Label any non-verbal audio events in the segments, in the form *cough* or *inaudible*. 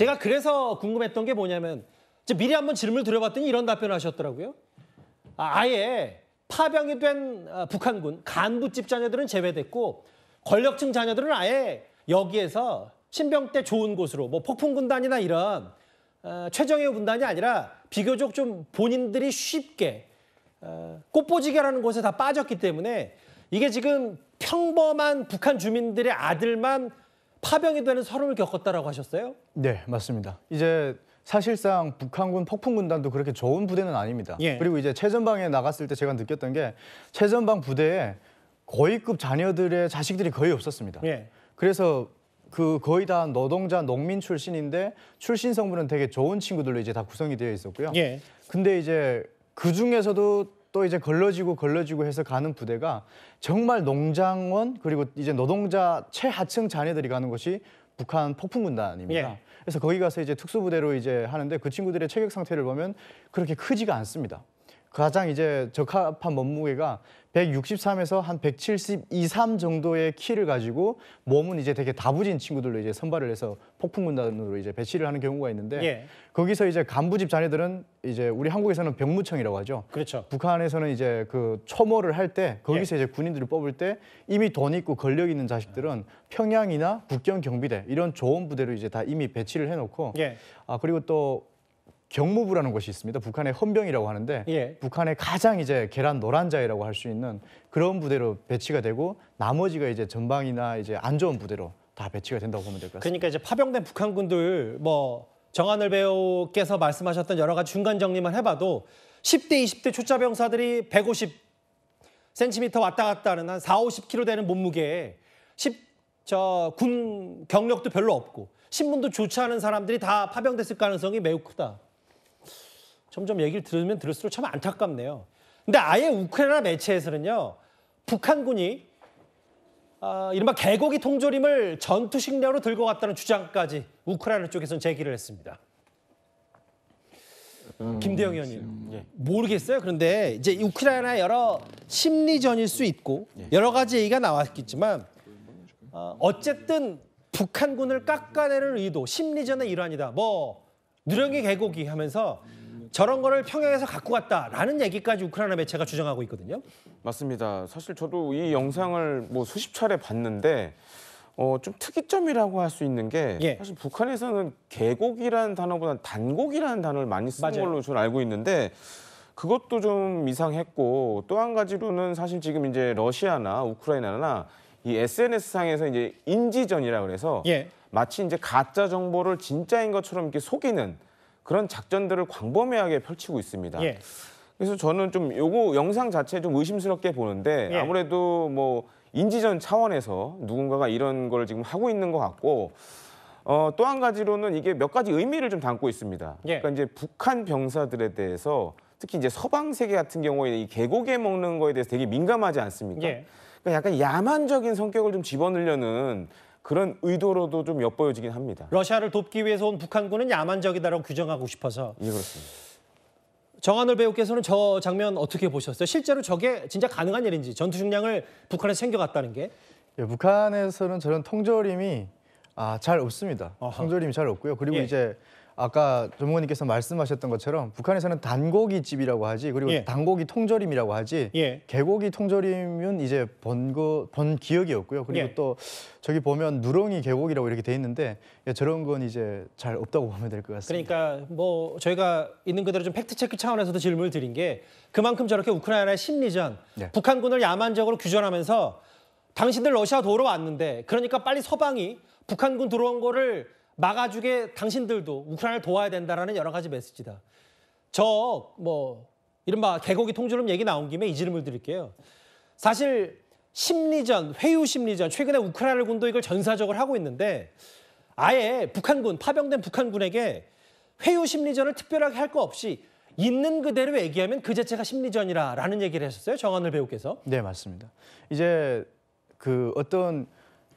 제가 그래서 궁금했던 게 뭐냐면 미리 한번 질문을 드려봤더니 이런 답변을 하셨더라고요. 아, 아예 파병이 된 아, 북한군 간부집 자녀들은 제외됐고 권력층 자녀들은 아예 여기에서 신병 때 좋은 곳으로 뭐 폭풍 군단이나 이런 아, 최정예 군단이 아니라 비교적 좀 본인들이 쉽게 꽃보지개라는 곳에 다 빠졌기 때문에 이게 지금 평범한 북한 주민들의 아들만 파병이 되는 서름을 겪었다라고 하셨어요? 네, 맞습니다. 이제 사실상 북한군 폭풍 군단도 그렇게 좋은 부대는 아닙니다. 예. 그리고 이제 최전방에 나갔을 때 제가 느꼈던 게 최전방 부대에 고위급 자녀들의 자식들이 거의 없었습니다. 예. 그래서 그 거의 다 노동자 농민 출신인데 출신 성분은 되게 좋은 친구들로 이제 다 구성이 되어 있었고요. 예. 근데 이제 그 중에서도 또 이제 걸러지고 걸러지고 해서 가는 부대가 정말 농장원 그리고 이제 노동자 최하층 자녀들이 가는 곳이 북한 폭풍군단입니다. 예. 그래서 거기 가서 이제 특수부대로 이제 하는데 그 친구들의 체격 상태를 보면 그렇게 크지가 않습니다. 가장 이제 적합한 몸무게가 163에서 한 172, 3 정도의 키를 가지고 몸은 이제 되게 다부진 친구들로 이제 선발을 해서 폭풍 군단으로 이제 배치를 하는 경우가 있는데 예. 거기서 이제 간부집 자녀들은 이제 우리 한국에서는 병무청이라고 하죠. 그렇죠. 북한에서는 이제 그 초모를 할 때 거기서 예. 이제 군인들을 뽑을 때 이미 돈 있고 권력 있는 자식들은 평양이나 국경 경비대 이런 좋은 부대로 이제 다 이미 배치를 해놓고 예. 아 그리고 또 경무부라는 곳이 있습니다. 북한의 헌병이라고 하는데 예. 북한의 가장 이제 계란 노란자이라고 할 수 있는 그런 부대로 배치가 되고 나머지가 이제 전방이나 이제 안 좋은 부대로 다 배치가 된다고 보면 될 것 같습니다. 그러니까 이제 파병된 북한군들 뭐 정한을 배우께서 말씀하셨던 여러 가지 중간 정리만 해봐도 10대, 20대 초짜 병사들이 150cm 왔다 갔다 하는 한 4, 50kg 되는 몸무게에 10, 저군 경력도 별로 없고 신분도 좋지 않은 사람들이 다 파병됐을 가능성이 매우 크다. 점점 얘기를 들으면 들을수록 참 안타깝네요. 근데 아예 우크라이나 매체에서는요. 북한군이 아, 이른바 개고기 통조림을 전투 식량으로 들고 갔다는 주장까지 우크라이나 쪽에서는 제기를 했습니다. 음, 김대영 의원님 예. 모르겠어요. 그런데 이제 우크라이나 여러 심리전일 수 있고 예. 여러 가지 얘기가 나왔겠지만 어, 어쨌든 북한군을 깎아내는 의도 심리전의 일환이다. 뭐 누렁이 개고기 하면서 저런 거를 평양에서 갖고 갔다라는 얘기까지 우크라이나 매체가 주장하고 있거든요. 맞습니다. 사실 저도 이 영상을 뭐 수십 차례 봤는데 어, 좀 특이점이라고 할 수 있는 게 예. 사실 북한에서는 계곡이라는 단어보다 단곡이라는 단어를 많이 쓰는 맞아요. 걸로 저는 알고 있는데 그것도 좀 이상했고 또 한 가지로는 사실 지금 이제 러시아나 우크라이나나 이 SNS 상에서 이제 인지전이라 그래서 예. 마치 이제 가짜 정보를 진짜인 것처럼 이렇게 속이는 그런 작전들을 광범위하게 펼치고 있습니다. 예. 그래서 저는 좀 요거 영상 자체 좀 의심스럽게 보는데 예. 아무래도 뭐 인지전 차원에서 누군가가 이런 걸 지금 하고 있는 것 같고 어, 또 한 가지로는 이게 몇 가지 의미를 좀 담고 있습니다. 예. 그러니까 이제 북한 병사들에 대해서 특히 이제 서방 세계 같은 경우에 이 계곡에 먹는 거에 대해서 되게 민감하지 않습니까? 예. 그러니까 약간 야만적인 성격을 좀 집어넣으려는 그런 의도로도 좀 엿보여지긴 합니다. 러시아를 돕기 위해서 온 북한군은 야만적이다라고 규정하고 싶어서. 예, 그렇습니다. 정한을 배우께서는 저 장면 어떻게 보셨어요? 실제로 저게 진짜 가능한 일인지 전투 중량을 북한에 챙겨갔다는 게? 예, 북한에서는 저런 통조림이 아, 잘 없습니다. 어허. 통조림이 잘 없고요. 그리고 예. 이제 아까 전문가님께서 말씀하셨던 것처럼 북한에서는 단고기 집이라고 하지 그리고 예. 단고기 통조림이라고 하지 예. 개고기 통조림은 이제 본거번 기억이 없고요. 그리고 예. 또 저기 보면 누렁이 개고기라고 이렇게 돼 있는데 예, 저런 건 이제 잘 없다고 *laughs* 보면 될 것 같습니다. 그러니까 뭐 저희가 있는 그대로 좀 팩트 체크 차원에서도 질문을 드린 게 그만큼 저렇게 우크라이나의 심리전, 네. 북한군을 야만적으로 규전하면서 당신들 러시아 도로 왔는데 그러니까 빨리 서방이 북한군 들어온 거를 막아주게 당신들도 우크라이나를 도와야 된다라는 여러 가지 메시지다. 저 뭐 이른바 개고기 통조림 얘기 나온 김에 이 질문을 드릴게요. 사실 심리전, 회유 심리전 최근에 우크라이나 군도 이걸 전사적으로 하고 있는데 아예 북한군 파병된 북한군에게 회유 심리전을 특별하게 할 거 없이 있는 그대로 얘기하면 그 자체가 심리전이라는 얘기를 했었어요 정한을 배우께서. 네 맞습니다. 이제 그 어떤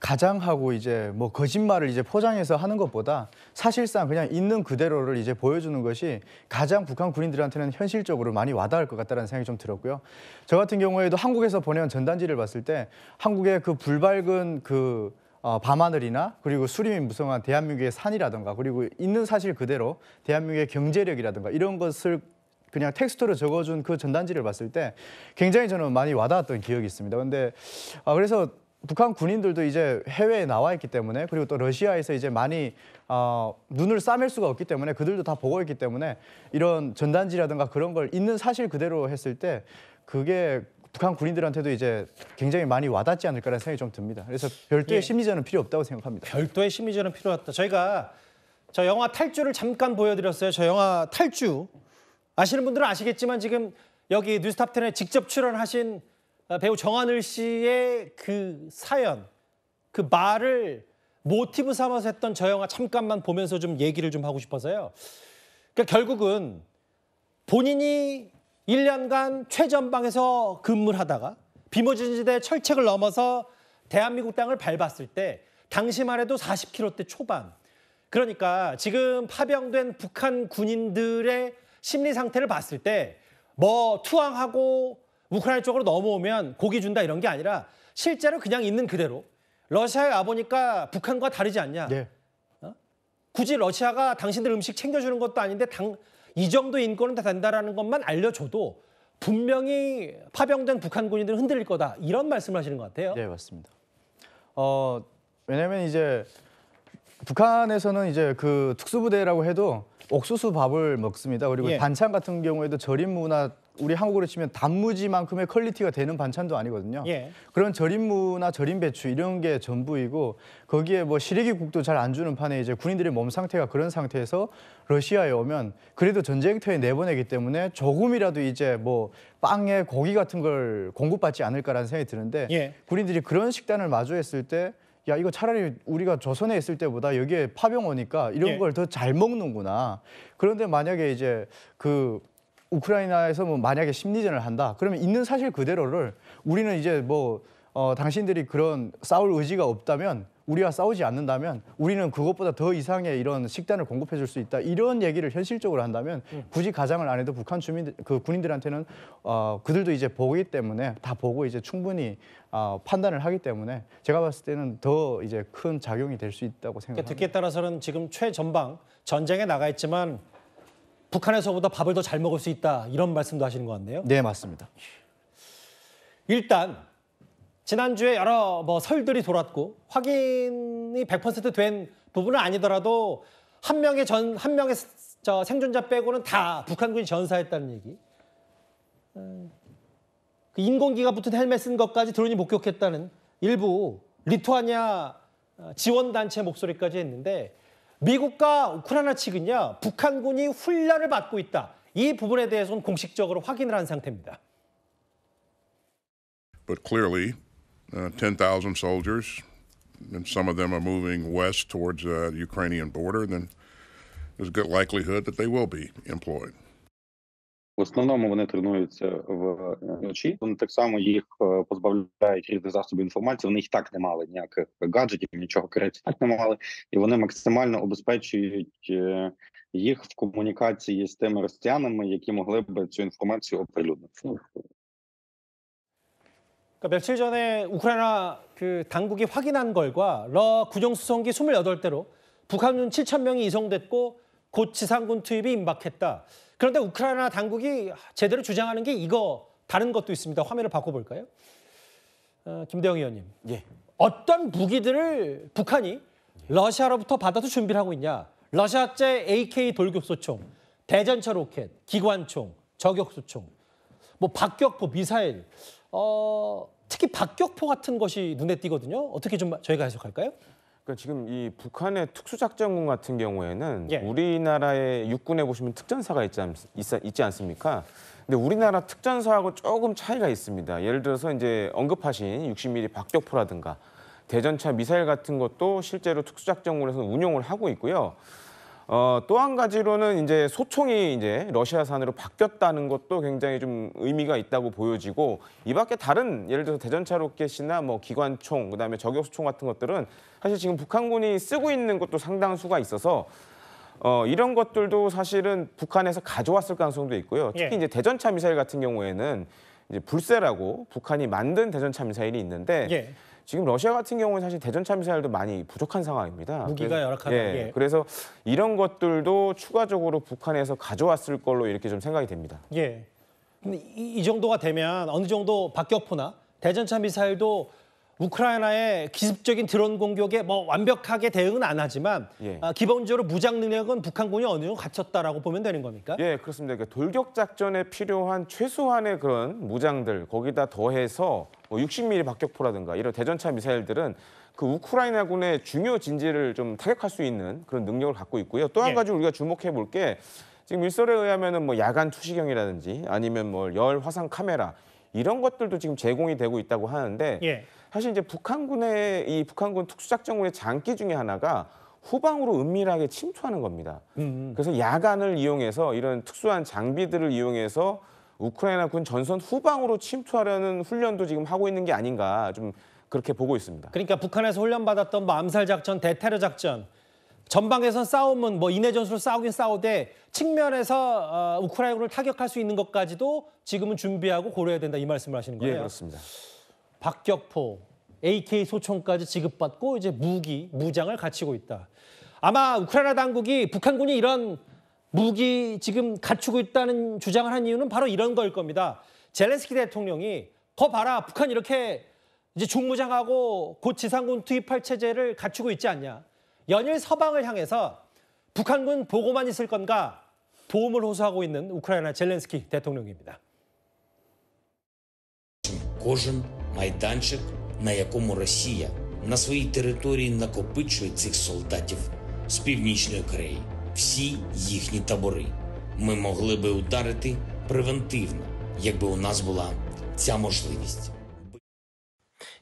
가장하고 이제 뭐 거짓말을 이제 포장해서 하는 것보다 사실상 그냥 있는 그대로를 이제 보여주는 것이 가장 북한 군인들한테는 현실적으로 많이 와닿을 것 같다는 생각이 좀 들었고요. 저 같은 경우에도 한국에서 보내온 전단지를 봤을 때 한국의 그 불밝은 그 어, 밤하늘이나 그리고 수림이 무성한 대한민국의 산이라든가 그리고 있는 사실 그대로 대한민국의 경제력이라든가 이런 것을 그냥 텍스트로 적어준 그 전단지를 봤을 때 굉장히 저는 많이 와닿았던 기억이 있습니다. 그런데 아, 그래서 북한 군인들도 이제 해외에 나와 있기 때문에 그리고 또 러시아에서 이제 많이 어, 눈을 싸맬 수가 없기 때문에 그들도 다 보고 있기 때문에 이런 전단지라든가 그런 걸 있는 사실 그대로 했을 때 그게 북한 군인들한테도 이제 굉장히 많이 와닿지 않을까라는 생각이 좀 듭니다. 그래서 별도의 예. 심리전은 필요 없다고 생각합니다. 별도의 심리전은 필요 하다 저희가 저 영화 탈주를 잠깐 보여드렸어요. 저 영화 탈주 아시는 분들은 아시겠지만 지금 여기 뉴스탑텐에 직접 출연하신 아, 배우 정하늘 씨의 그 사연, 그 말을 모티브 삼아서 했던 저 영화 잠깐만 보면서 좀 얘기를 좀 하고 싶어서요. 그러니까 결국은 본인이 1년간 최전방에서 근무를 하다가 비모진지대 철책을 넘어서 대한민국 땅을 밟았을 때 당시만 해도 40km대 초반. 그러니까 지금 파병된 북한 군인들의 심리 상태를 봤을 때 뭐 투항하고 우크라이나 쪽으로 넘어오면 고기 준다 이런 게 아니라 실제로 그냥 있는 그대로 러시아에 와보니까 북한과 다르지 않냐. 네. 어? 굳이 러시아가 당신들 음식 챙겨주는 것도 아닌데 당, 이 정도 인권은 다 된다라는 것만 알려줘도 분명히 파병된 북한 군인들은 흔들릴 거다 이런 말씀을 하시는 것 같아요. 네 맞습니다. 어, 왜냐하면 이제 북한에서는 이제 그 특수부대라고 해도 옥수수 밥을 먹습니다. 그리고 예. 반찬 같은 경우에도 절임 문화 우리 한국으로 치면 단무지만큼의 퀄리티가 되는 반찬도 아니거든요. 예. 그런 절임무나 절임 배추 이런 게 전부이고 거기에 뭐 시래기국도 잘 안 주는 판에 이제 군인들의 몸 상태가 그런 상태에서 러시아에 오면 그래도 전쟁터에 내보내기 때문에 조금이라도 이제 뭐 빵에 고기 같은 걸 공급받지 않을까라는 생각이 드는데 예. 군인들이 그런 식단을 마주했을 때 야, 이거 차라리 우리가 조선에 있을 때보다 여기에 파병 오니까 이런 예. 걸더 잘 먹는구나. 그런데 만약에 이제 그 우크라이나에서 뭐 만약에 심리전을 한다 그러면 있는 사실 그대로를 우리는 이제 뭐 어, 당신들이 그런 싸울 의지가 없다면 우리와 싸우지 않는다면 우리는 그것보다 더 이상의 이런 식단을 공급해 줄 수 있다 이런 얘기를 현실적으로 한다면 음. 굳이 가장을 안 해도 북한 주민 들그 군인들한테는 어, 그들도 이제 보기 때문에 다 보고 이제 충분히 어, 판단을 하기 때문에 제가 봤을 때는 더 이제 큰 작용이 될 수 있다고 생각합니다. 그러니까 듣기에 따라서는 지금 최전방 전쟁에 나가 있지만 북한에서보다 밥을 더 잘 먹을 수 있다 이런 말씀도 하시는 것 같네요. 네 맞습니다. 일단 지난주에 여러 뭐 설들이 돌았고 확인이 100%된 부분은 아니더라도 한 명의 전 한 명의 저 생존자 빼고는 다 북한군이 전사했다는 얘기. 그 인공기가 붙은 헬멧 쓴 것까지 드론이 목격했다는 일부 리투아니아 어, 지원 단체 목소리까지 했는데 미국과 우크라이나 측은요, 북한군이 훈련을 받고 있다. 이 부분에 대해서는 공식적으로 확인을 한 상태입니다. But clearly, uh, 10,000 soldiers, and some of them are moving west towards uh, the Ukrainian border, then there's a good likelihood that they will be employed. В основному вони тренуються е, вночі. Вони так само їх е, позбавляють різних засобів інформації. Вони їх так не мали ніяких гаджетів, нічого крець так не мали, і вони максимально обезпечують е, їх в комунікації з тими росіянами, які могли б цю інформацію оприлюднити. Ну, 그러니까 며칠 전에 우크라이나 확인한 결과 러 군용수송기 28대로 북한군 7천 명이 이송됐고 고치상군 투입이 임박했다. 그런데 우크라이나 당국이 제대로 주장하는 게 이거 다른 것도 있습니다. 화면을 바꿔볼까요? 어, 김대영 의원님. 예. 어떤 무기들을 북한이 러시아로부터 받아서 준비를 하고 있냐. 러시아제 AK 돌격소총, 대전차 로켓, 기관총, 저격소총뭐 박격포, 미사일, 어, 특히 박격포 같은 것이 눈에 띄거든요. 어떻게 좀 저희가 해석할까요? 그러니까 지금 이 북한의 특수작전군 같은 경우에는 예. 우리나라의 육군에 보시면 특전사가 있지, 않, 있지 않습니까? 근데 우리나라 특전사하고 조금 차이가 있습니다. 예를 들어서 이제 언급하신 60mm 박격포라든가 대전차 미사일 같은 것도 실제로 특수작전군에서 운용을 하고 있고요. 어, 또 한 가지로는 이제 소총이 이제 러시아산으로 바뀌었다는 것도 굉장히 좀 의미가 있다고 보여지고 이 밖에 다른 예를 들어서 대전차 로켓이나 뭐 기관총 그다음에 저격수총 같은 것들은 사실 지금 북한군이 쓰고 있는 것도 상당수가 있어서 어, 이런 것들도 사실은 북한에서 가져왔을 가능성도 있고요. 특히 예. 이제 대전차 미사일 같은 경우에는 이제 불세라고 북한이 만든 대전차 미사일이 있는데 예. 지금 러시아 같은 경우는 사실 대전차 미사일도 많이 부족한 상황입니다. 무기가 그래서, 열악하다. 예, 예. 그래서 이런 것들도 추가적으로 북한에서 가져왔을 걸로 이렇게 좀 생각이 됩니다. 예. 근데 이, 이 정도가 되면 어느 정도 박격포나 대전차 미사일도 우크라이나의 기습적인 드론 공격에 뭐 완벽하게 대응은 안 하지만 예. 아, 기본적으로 무장 능력은 북한군이 어느 정도 갖췄다라고 보면 되는 겁니까? 예, 그렇습니다. 그러니까 돌격 작전에 필요한 최소한의 그런 무장들 거기다 더해서 뭐 60mm 박격포라든가 이런 대전차 미사일들은 그 우크라이나군의 중요 진지를 좀 타격할 수 있는 그런 능력을 갖고 있고요. 또한 예. 가지 우리가 주목해 볼게 지금 일설에 의하면은 뭐 야간 투시경이라든지 아니면 뭐열 화상 카메라 이런 것들도 지금 제공이 되고 있다고 하는데 예. 사실 이제 북한군의 이 북한군 특수작전군의 장기 중에 하나가 후방으로 은밀하게 침투하는 겁니다. 음, 음. 그래서 야간을 이용해서 이런 특수한 장비들을 이용해서 우크라이나 군 전선 후방으로 침투하려는 훈련도 지금 하고 있는 게 아닌가 좀 그렇게 보고 있습니다. 그러니까 북한에서 훈련받았던 뭐 암살 작전, 대테러 작전, 전방에선 싸움은 뭐 인해 전술로 싸우긴 싸우되 측면에서 어, 우크라이나를 타격할 수 있는 것까지도 지금은 준비하고 고려해야 된다 이 말씀을 하시는 예, 거예요. 예, 그렇습니다. 박격포, AK 소총까지 지급받고 이제 무기, 무장을 갖추고 있다. 아마 우크라이나 당국이 북한군이 이런 무기 지금 갖추고 있다는 주장을 한 이유는 바로 이런 걸 겁니다. 젤렌스키 대통령이 거 봐라 북한 이렇게 이제 중무장하고 곧 지상군 투입할 체제를 갖추고 있지 않냐. 연일 서방을 향해서 북한군 보고만 있을 건가 도움을 호소하고 있는 우크라이나 젤렌스키 대통령입니다. майданчик, на якому Росія на своїй території накопичує цих солдатів з північної Кореї, всі їхні табори. Ми могли би ударити превентивно, якби у нас була ця можливість.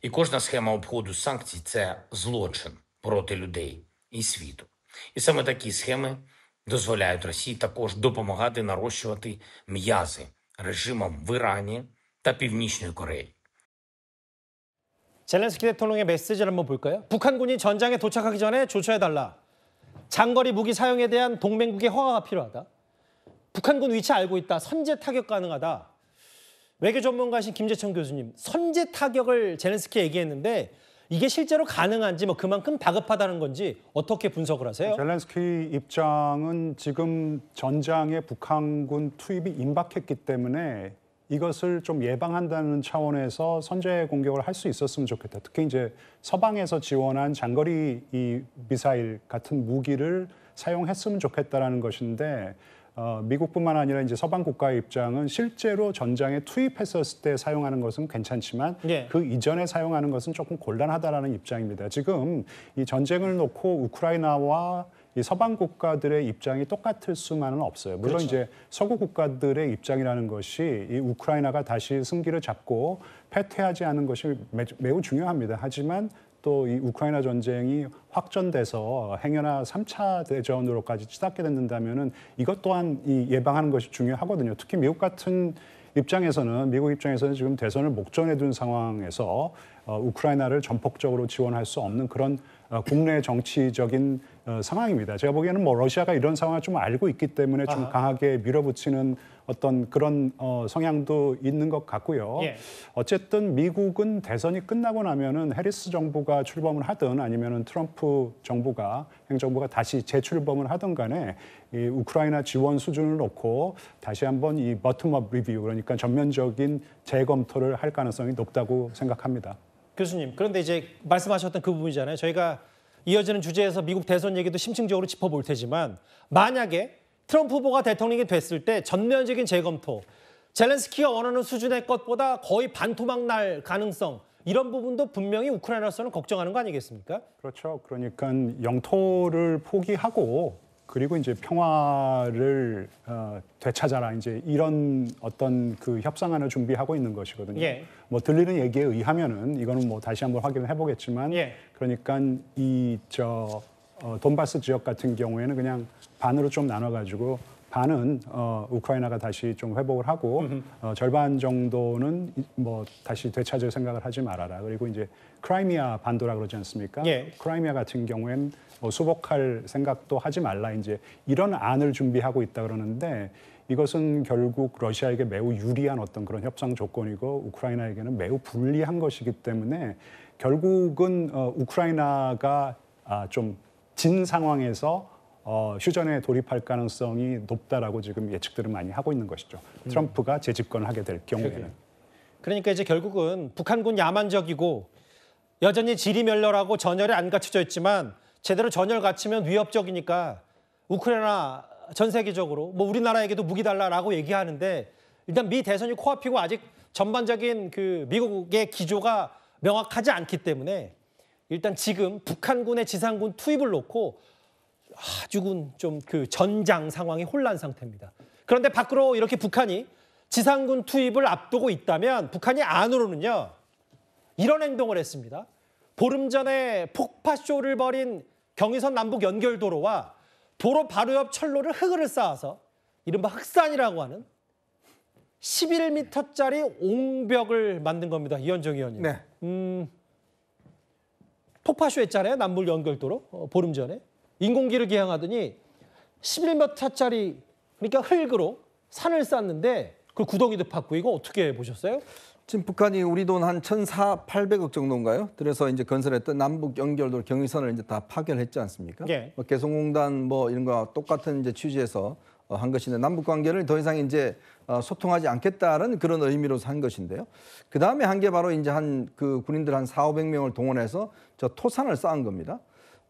І кожна схема обходу санкцій це злочин проти людей і світу. І саме такі схеми дозволяють Росії також допомагати нарощувати м'язи режимам в Ірані та Північної Кореї. 젤렌스키 대통령의 메시지를 한번 볼까요? 북한군이 전장에 도착하기 전에 조처해달라. 장거리 무기 사용에 대한 동맹국의 허가가 필요하다. 북한군 위치 알고 있다. 선제 타격 가능하다. 외교 전문가신 김재청 교수님, 선제 타격을 젤렌스키 얘기했는데 이게 실제로 가능한지 뭐 그만큼 다급하다는 건지 어떻게 분석을 하세요? 젤렌스키 입장은 지금 전장에 북한군 투입이 임박했기 때문에 이것을 좀 예방한다는 차원에서 선제 공격을 할 수 있었으면 좋겠다. 특히 이제 서방에서 지원한 장거리 이 미사일 같은 무기를 사용했으면 좋겠다라는 것인데 어, 미국뿐만 아니라 이제 서방 국가의 입장은 실제로 전장에 투입했었을 때 사용하는 것은 괜찮지만 예. 그 이전에 사용하는 것은 조금 곤란하다라는 입장입니다. 지금 이 전쟁을 놓고 우크라이나와 이 서방 국가들의 입장이 똑같을 수만은 없어요. 물론 그렇죠. 이제 서구 국가들의 입장이라는 것이 이 우크라이나가 다시 승기를 잡고 패퇴하지 않은 것이 매, 우 중요합니다. 하지만 또 이 우크라이나 전쟁이 확전돼서 행여나 3차 대전으로까지 치닫게 된다면은 이것 또한 이 예방하는 것이 중요하거든요. 특히 미국 같은 입장에서는 미국 입장에서는 지금 대선을 목전에 둔 상황에서 어, 우크라이나를 전폭적으로 지원할 수 없는 그런 어, 국내 정치적인 어, 상황입니다. 제가 보기에는 뭐 러시아가 이런 상황을 좀 알고 있기 때문에 좀 아하. 강하게 밀어붙이는 어떤 그런 어, 성향도 있는 것 같고요. 예. 어쨌든 미국은 대선이 끝나고 나면은 해리스 정부가 출범을 하든 아니면은 트럼프 정부가 행정부가 다시 재출범을 하든 간에 이 우크라이나 지원 수준을 놓고 다시 한번 이 버텀업 리뷰 그러니까 전면적인 재검토를 할 가능성이 높다고 생각합니다. 교수님 그런데 이제 말씀하셨던 그 부분이잖아요. 저희가 이어지는 주제에서 미국 대선 얘기도 심층적으로 짚어볼 테지만 만약에 트럼프 후보가 대통령이 됐을 때 전면적인 재검토, 젤렌스키가 원하는 수준의 것보다 거의 반토막 날 가능성 이런 부분도 분명히 우크라이나로서는 걱정하는 거 아니겠습니까? 그렇죠. 그러니까 영토를 포기하고 그리고 이제 평화를 어, 되찾아라 이제 이런 어떤 그 협상안을 준비하고 있는 것이거든요. 예. 뭐 들리는 얘기에 의하면은 이거는 뭐 다시 한번 확인해 보겠지만 예. 그러니까 이저 어, 돈바스 지역 같은 경우에는 그냥 반으로 좀 나눠 가지고 반은 어, 우크라이나가 다시 좀 회복을 하고 어, 절반 정도는 뭐 다시 되찾을 생각을 하지 말아라. 그리고 이제 크라이미아 반도라 그러지 않습니까? 예. 크라이미아 같은 경우엔 뭐 수복할 생각도 하지 말라. 이제 이런 안을 준비하고 있다 그러는데 이것은 결국 러시아에게 매우 유리한 어떤 그런 협상 조건이고 우크라이나에게는 매우 불리한 것이기 때문에 결국은 어, 우크라이나가 아, 좀 진 상황에서 어, 휴전에 돌입할 가능성이 높다라고 지금 예측들을 많이 하고 있는 것이죠. 트럼프가 재집권을 하게 될 경우에는. 그러니까 이제 결국은 북한군 야만적이고 여전히 질이 멸렬하고 전열에 안 갖춰져 있지만 제대로 전열 갖추면 위협적이니까 우크라이나 전 세계적으로 뭐 우리나라에게도 무기 달라라고 얘기하는데 일단 미 대선이 코앞이고 아직 전반적인 그 미국의 기조가 명확하지 않기 때문에 일단 지금 북한군의 지상군 투입을 놓고 아주좀그 전장 상황이 혼란 상태입니다. 그런데 밖으로 이렇게 북한이 지상군 투입을 앞두고 있다면 북한이 안으로는요 이런 행동을 했습니다. 보름 전에 폭파쇼를 벌인 경의선 남북 연결도로와 도로 바로 옆 철로를 흙을 쌓아서 이른바 흑산이라고 하는 11m짜리 옹벽을 만든 겁니다. 이현정 의원님. 네. 음, 폭파쇼 했잖아요. 남북 연결도로 어, 보름 전에. 인공기를 기양하더니 11몇 타짜리 그러니까 흙으로 산을 쌓는데 그 구덩이도 팠고 이거 어떻게 보셨어요? 지금 북한이 우리 돈한 1,800억 정도인가요? 그래서 이제 건설했던 남북 연결도 경의선을 이제 다 파견했지 않습니까? 예. 뭐 개성공단 뭐 이런 거 똑같은 이제 취지에서 어, 한 것인데 남북 관계를 더 이상 이제 어, 소통하지 않겠다는 그런 의미로서 한 것인데요. 그다음에 한 게 바로 이제 한 그 군인들 한 4, 500명을 동원해서 저 토산을 쌓은 겁니다.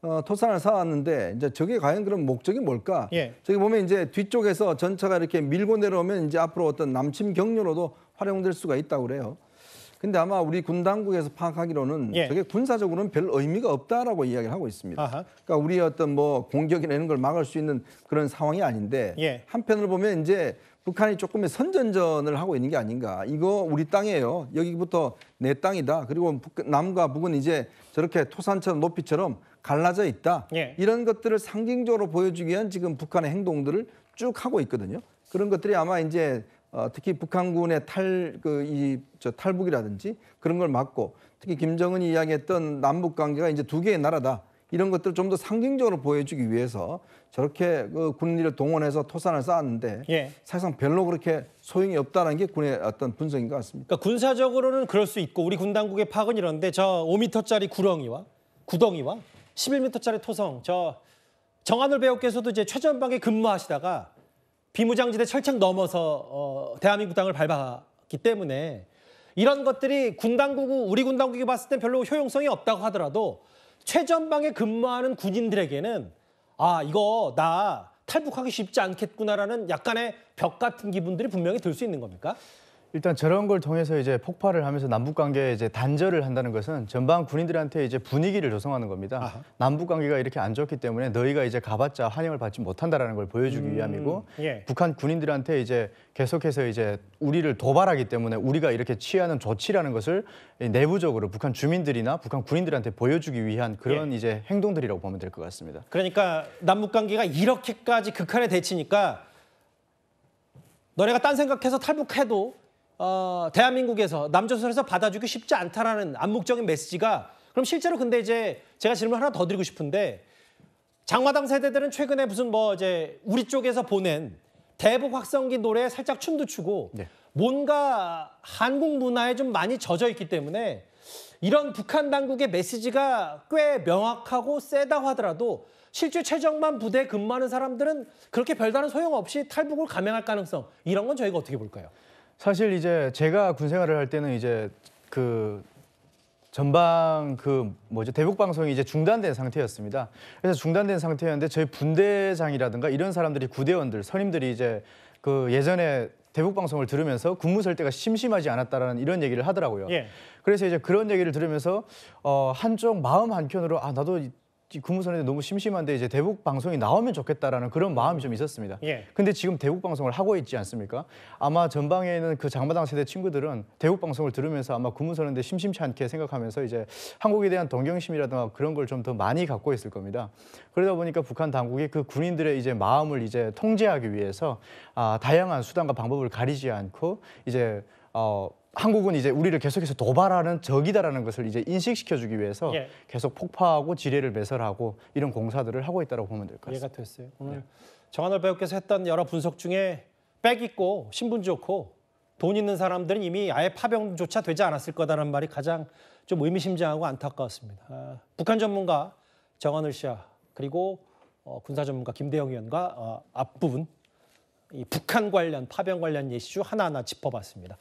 어, 토산을 사왔는데 이제 저게 과연 그런 목적이 뭘까? 예. 저기 보면 이제 뒤쪽에서 전차가 이렇게 밀고 내려오면 이제 앞으로 어떤 남침 경로로도 활용될 수가 있다고 그래요. 근데 아마 우리 군 당국에서 파악하기로는 예. 저게 군사적으로는 별 의미가 없다라고 이야기를 하고 있습니다. 아하. 그러니까 우리 어떤 뭐 공격이나 이런 걸 막을 수 있는 그런 상황이 아닌데 예. 한편으로 보면 이제 북한이 조금의 선전전을 하고 있는 게 아닌가. 이거 우리 땅이에요. 여기부터 내 땅이다. 그리고 북, 남과 북은 이제 저렇게 토산처럼 높이처럼 갈라져 있다. 예. 이런 것들을 상징적으로 보여주기 위한 지금 북한의 행동들을 쭉 하고 있거든요. 그런 것들이 아마 이제 어, 특히 북한군의 탈그이저 탈북이라든지 그런 걸 막고 특히 김정은이 이야기했던 남북 관계가 이제 두 개의 나라다. 이런 것들을 좀 더 상징적으로 보여주기 위해서 저렇게 그 군인을 동원해서 토산을 쌓았는데 예. 사실상 별로 그렇게 소용이 없다는 게 군의 어떤 분석인 것 같습니다. 그러니까 군사적으로는 그럴 수 있고 우리 군 당국의 파악은 이런데 저5미짜리 구렁이와 구덩이와 11m짜리 토성 저 정한울 배우께서도 이제 최전방에 근무하시다가 비무장지대 철창 넘어서 어, 대한민국 땅을 밟았기 때문에 이런 것들이 군 당국이 우리 군 당국이 봤을 땐 별로 효용성이 없다고 하더라도 최전방에 근무하는 군인들에게는 아 이거 나 탈북하기 쉽지 않겠구나라는 약간의 벽 같은 기분들이 분명히 들 수 있는 겁니까? 일단 저런 걸 통해서 이제 폭발을 하면서 남북 관계에 이제 단절을 한다는 것은 전방 군인들한테 이제 분위기를 조성하는 겁니다. 남북 관계가 이렇게 안 좋기 때문에 너희가 이제 가봤자 환영을 받지 못한다라는 걸 보여주기 음, 위함이고 예. 북한 군인들한테 이제 계속해서 이제 우리를 도발하기 때문에 우리가 이렇게 취하는 조치라는 것을 내부적으로 북한 주민들이나 북한 군인들한테 보여주기 위한 그런 예. 이제 행동들이라고 보면 될 것 같습니다. 그러니까 남북 관계가 이렇게까지 극한에 대치니까 너네가 딴 생각해서 탈북해도 어, 대한민국에서 남조선에서 받아주기 쉽지 않다라는 암묵적인 메시지가 그럼 실제로 근데 이제 제가 질문 하나 더 드리고 싶은데 장마당 세대들은 최근에 무슨 뭐 이제 우리 쪽에서 보낸 대북 확성기 노래에 살짝 춤도 추고 네. 뭔가 한국 문화에 좀 많이 젖어 있기 때문에 이런 북한 당국의 메시지가 꽤 명확하고 세다 고 하더라도 실제 최정만 부대 근무하는 사람들은 그렇게 별다른 소용없이 탈북을 감행할 가능성 이런 건 저희가 어떻게 볼까요? 사실 이제 제가 군 생활을 할 때는 이제 그 전방 그 뭐죠 대북 방송이 이제 중단된 상태였습니다. 그래서 중단된 상태였는데 저희 분대장이라든가 이런 사람들이 구대원들 선임들이 이제 그 예전에 대북 방송을 들으면서 군무 설때가 심심하지 않았다라는 이런 얘기를 하더라고요. 예. 그래서 이제 그런 얘기를 들으면서 어 한쪽 마음 한켠으로 아 나도 국무선에 너무 심심한데 이제 대북 방송이 나오면 좋겠다라는 그런 마음이 좀 있었습니다. 예. 근데 지금 대북 방송을 하고 있지 않습니까? 아마 전방에 있는 그 장마당 세대 친구들은 대북 방송을 들으면서 아마 국무선인데 심심치 않게 생각하면서 이제 한국에 대한 동경심이라든가 그런 걸 좀 더 많이 갖고 있을 겁니다. 그러다 보니까 북한 당국이 그 군인들의 이제 마음을 이제 통제하기 위해서 아, 다양한 수단과 방법을 가리지 않고 이제 어, 한국은 이제 우리를 계속해서 도발하는 적이다라는 것을 이제 인식시켜주기 위해서 예. 계속 폭파하고 지뢰를 배설하고 이런 공사들을 하고 있다고 보면 될 것 같습니다. 이해가 됐어요. 네. 오늘 네. 정한월 배우께서 했던 여러 분석 중에 빽 있고 신분 좋고 돈 있는 사람들은 이미 아예 파병조차 되지 않았을 거다라는 말이 가장 좀 의미심장하고 안타까웠습니다. 아, 북한 전문가 정한울 씨와 그리고 어, 군사 전문가 김대영 의원과 어, 앞부분 이 북한 관련 파병 관련 예시 하나하나 짚어봤습니다.